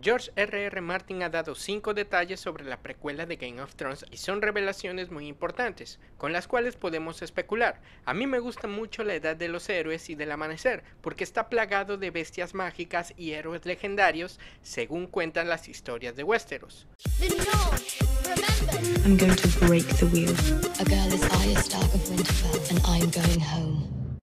George R.R. Martin ha dado cinco detalles sobre la precuela de Game of Thrones y son revelaciones muy importantes, con las cuales podemos especular. A mí me gusta mucho la edad de los héroes y del amanecer, porque está plagado de bestias mágicas y héroes legendarios, según cuentan las historias de Westeros.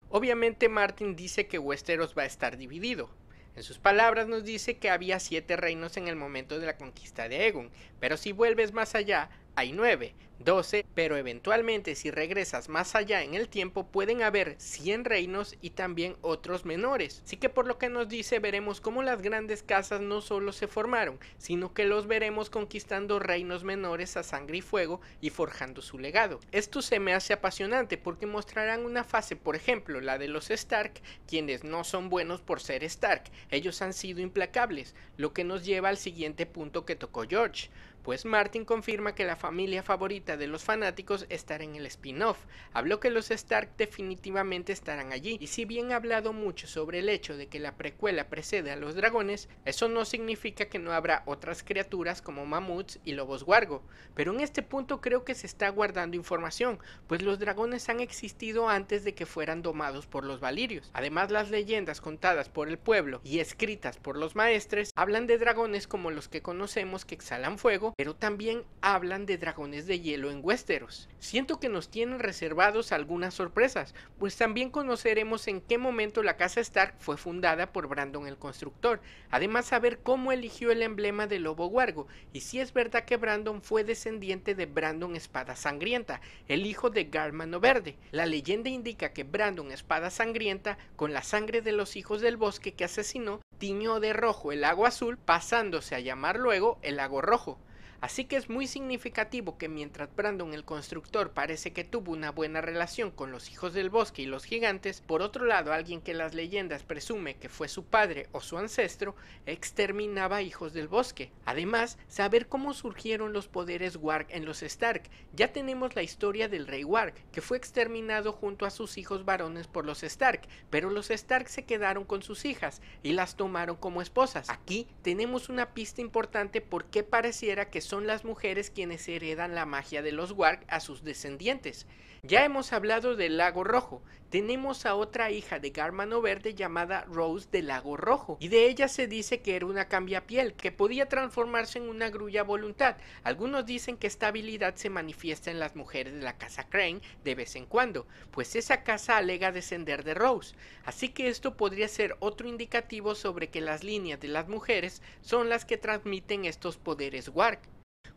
Obviamente Martin dice que Westeros va a estar dividido, en sus palabras nos dice que había siete reinos en el momento de la conquista de Egon, pero si vuelves más allá, hay nueve, 12, pero eventualmente si regresas más allá en el tiempo pueden haber 100 reinos y también otros menores. Así que por lo que nos dice veremos cómo las grandes casas no solo se formaron, sino que los veremos conquistando reinos menores a sangre y fuego y forjando su legado. Esto se me hace apasionante porque mostrarán una fase, por ejemplo, la de los Stark, quienes no son buenos por ser Stark, ellos han sido implacables, lo que nos lleva al siguiente punto que tocó George, pues Martin confirma que la familia favorita de los fanáticos estar en el spin-off. Habló que los Stark definitivamente estarán allí, y si bien ha hablado mucho sobre el hecho de que la precuela precede a los dragones, eso no significa que no habrá otras criaturas como mamuts y lobos guargo, pero en este punto creo que se está guardando información, pues los dragones han existido antes de que fueran domados por los valirios. Además, las leyendas contadas por el pueblo y escritas por los maestres hablan de dragones como los que conocemos que exhalan fuego, pero también hablan de dragones de hielo en Westeros. Siento que nos tienen reservados algunas sorpresas, pues también conoceremos en qué momento la casa Stark fue fundada por Brandon el Constructor, además saber cómo eligió el emblema del Lobo Guargo y si es verdad que Brandon fue descendiente de Brandon Espada Sangrienta, el hijo de Garmano Verde. La leyenda indica que Brandon Espada Sangrienta, con la sangre de los hijos del bosque que asesinó, tiñó de rojo el lago azul, pasándose a llamar luego el lago rojo. Así que es muy significativo que mientras Brandon el constructor parece que tuvo una buena relación con los hijos del bosque y los gigantes, por otro lado alguien que las leyendas presume que fue su padre o su ancestro exterminaba hijos del bosque. Además, saber cómo surgieron los poderes Warg en los Stark. Ya tenemos la historia del rey Warg, que fue exterminado junto a sus hijos varones por los Stark, pero los Stark se quedaron con sus hijas y las tomaron como esposas. Aquí tenemos una pista importante por qué pareciera que son las mujeres quienes heredan la magia de los Warg a sus descendientes. Ya hemos hablado del Lago Rojo. Tenemos a otra hija de Garmano Verde llamada Rose del Lago Rojo, y de ella se dice que era una cambia piel, que podía transformarse en una grulla voluntad. Algunos dicen que esta habilidad se manifiesta en las mujeres de la casa Crane de vez en cuando, pues esa casa alega descender de Rose. Así que esto podría ser otro indicativo sobre que las líneas de las mujeres son las que transmiten estos poderes Warg.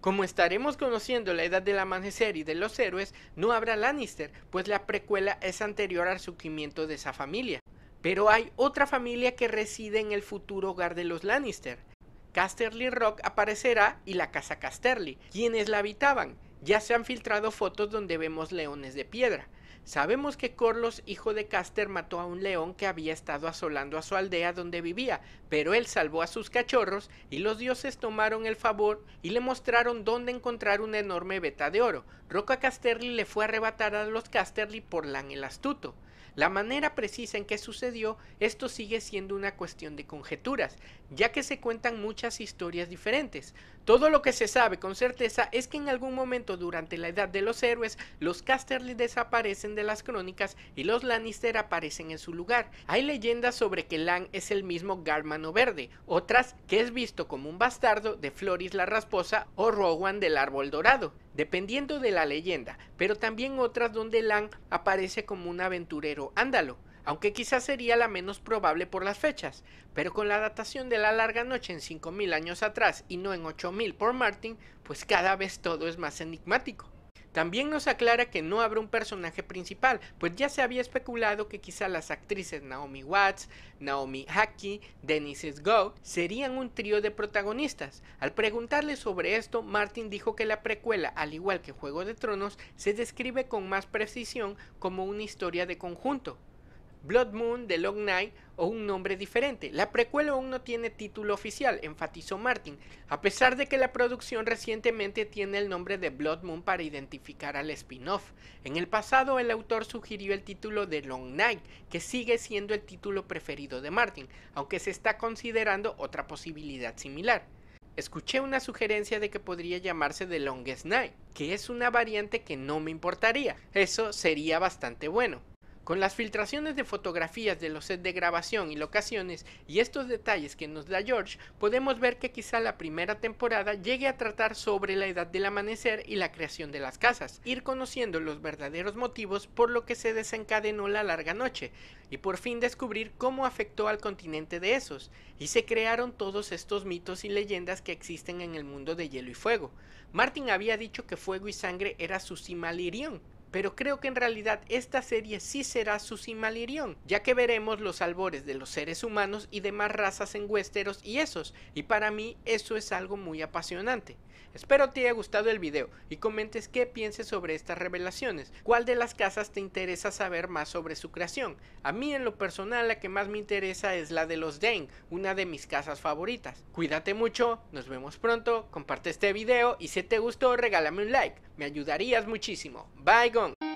Como estaremos conociendo la edad del amanecer y de los héroes, no habrá Lannister, pues la precuela es anterior al surgimiento de esa familia. Pero hay otra familia que reside en el futuro hogar de los Lannister. Casterly Rock aparecerá y la casa Casterly, quienes la habitaban, ya se han filtrado fotos donde vemos leones de piedra. Sabemos que Corlos, hijo de Caster, mató a un león que había estado asolando a su aldea donde vivía, pero él salvó a sus cachorros y los dioses tomaron el favor y le mostraron dónde encontrar una enorme beta de oro. Roca Casterly le fue a arrebatar a los Casterly por Lan el astuto. La manera precisa en que sucedió esto sigue siendo una cuestión de conjeturas, ya que se cuentan muchas historias diferentes. Todo lo que se sabe con certeza es que en algún momento durante la Edad de los Héroes, los Casterly desaparecen de las crónicas y los Lannister aparecen en su lugar. Hay leyendas sobre que Lan es el mismo Garmano Verde, otras que es visto como un bastardo de Floris la Rasposa o Rowan del Árbol Dorado dependiendo de la leyenda, pero también otras donde Lang aparece como un aventurero ándalo, aunque quizás sería la menos probable por las fechas, pero con la datación de la larga noche en 5.000 años atrás y no en 8.000 por Martin, pues cada vez todo es más enigmático. También nos aclara que no habrá un personaje principal, pues ya se había especulado que quizá las actrices Naomi Watts, Naomi Haki, Denise Go serían un trío de protagonistas. Al preguntarle sobre esto, Martin dijo que la precuela, al igual que Juego de Tronos, se describe con más precisión como una historia de conjunto, Blood Moon, The Long Night o un nombre diferente. La precuela aún no tiene título oficial, enfatizó Martin, a pesar de que la producción recientemente tiene el nombre de Blood Moon para identificar al spin-off. En el pasado el autor sugirió el título de Long Night, que sigue siendo el título preferido de Martin, aunque se está considerando otra posibilidad similar. Escuché una sugerencia de que podría llamarse The Longest Night, que es una variante que no me importaría. Eso sería bastante bueno. Con las filtraciones de fotografías de los sets de grabación y locaciones y estos detalles que nos da George, podemos ver que quizá la primera temporada llegue a tratar sobre la edad del amanecer y la creación de las casas, ir conociendo los verdaderos motivos por lo que se desencadenó la larga noche, y por fin descubrir cómo afectó al continente de esos, y se crearon todos estos mitos y leyendas que existen en el mundo de hielo y fuego. Martin había dicho que fuego y sangre era su Simalirión, pero creo que en realidad esta serie sí será su simalirión, ya que veremos los albores de los seres humanos y demás razas en Westeros y esos, y para mí eso es algo muy apasionante. Espero te haya gustado el video y comentes qué pienses sobre estas revelaciones, cuál de las casas te interesa saber más sobre su creación. A mí en lo personal la que más me interesa es la de los Dane, una de mis casas favoritas. Cuídate mucho, nos vemos pronto, comparte este video y si te gustó regálame un like, me ayudarías muchísimo. Bye Gong.